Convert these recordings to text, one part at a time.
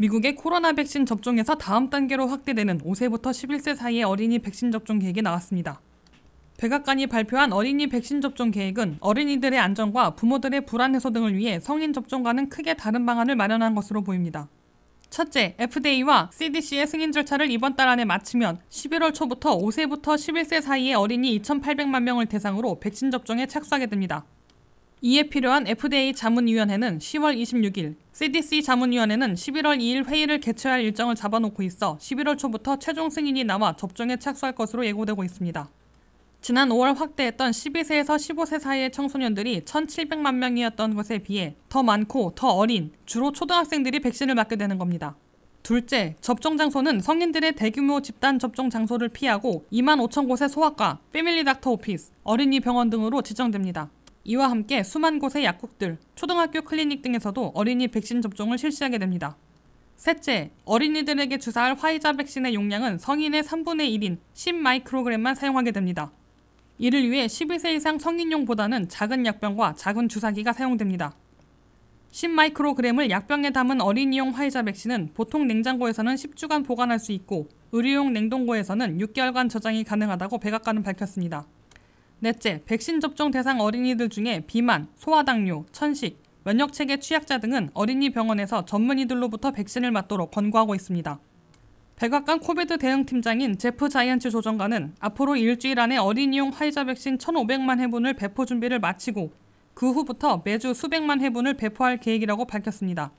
미국의 코로나 백신 접종에서 다음 단계로 확대되는 5세부터 11세 사이의 어린이 백신 접종 계획이 나왔습니다. 백악관이 발표한 어린이 백신 접종 계획은 어린이들의 안전과 부모들의 불안 해소 등을 위해 성인 접종과는 크게 다른 방안을 마련한 것으로 보입니다. 첫째, FDA와 CDC의 승인 절차를 이번 달 안에 마치면 11월 초부터 5세부터 11세 사이의 어린이 2,800만 명을 대상으로 백신 접종에 착수하게 됩니다. 이에 필요한 FDA 자문위원회는 10월 26일, CDC 자문위원회는 11월 2일 회의를 개최할 일정을 잡아놓고 있어 11월 초부터 최종 승인이 나와 접종에 착수할 것으로 예고되고 있습니다. 지난 5월 확대했던 12세에서 15세 사이의 청소년들이 1,700만 명이었던 것에 비해 더 많고 더 어린, 주로 초등학생들이 백신을 맞게 되는 겁니다. 둘째, 접종 장소는 성인들의 대규모 집단 접종 장소를 피하고 2만 5천 곳의 소아과, 패밀리 닥터 오피스, 어린이 병원 등으로 지정됩니다. 이와 함께 수만 곳의 약국들, 초등학교 클리닉 등에서도 어린이 백신 접종을 실시하게 됩니다. 셋째, 어린이들에게 주사할 화이자 백신의 용량은 성인의 3분의 1인 10마이크로그램만 사용하게 됩니다. 이를 위해 12세 이상 성인용보다는 작은 약병과 작은 주사기가 사용됩니다. 10마이크로그램을 약병에 담은 어린이용 화이자 백신은 보통 냉장고에서는 10주간 보관할 수 있고 의료용 냉동고에서는 6개월간 저장이 가능하다고 백악관은 밝혔습니다. 넷째, 백신 접종 대상 어린이들 중에 비만, 소아당뇨, 천식, 면역체계 취약자 등은 어린이 병원에서 전문의들로부터 백신을 맞도록 권고하고 있습니다. 백악관 코비드 대응팀장인 제프 자이언츠 조정관은 앞으로 일주일 안에 어린이용 화이자 백신 1,500만 회분을 배포 준비를 마치고 그 후부터 매주 수백만 회분을 배포할 계획이라고 밝혔습니다.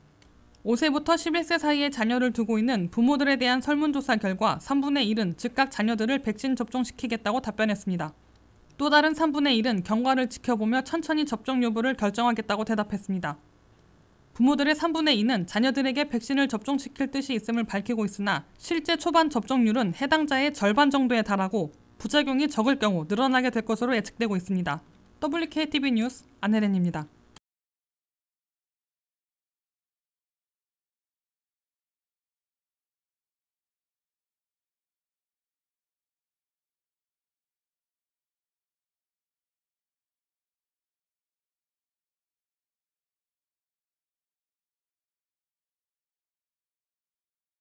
5세부터 11세 사이에 자녀를 두고 있는 부모들에 대한 설문조사 결과 3분의 1은 즉각 자녀들을 백신 접종시키겠다고 답변했습니다. 또 다른 3분의 1은 경과를 지켜보며 천천히 접종 여부를 결정하겠다고 대답했습니다. 부모들의 3분의 2는 자녀들에게 백신을 접종시킬 뜻이 있음을 밝히고 있으나 실제 초반 접종률은 해당자의 절반 정도에 달하고 부작용이 적을 경우 늘어나게 될 것으로 예측되고 있습니다. WKTV 뉴스 안혜 l 입니다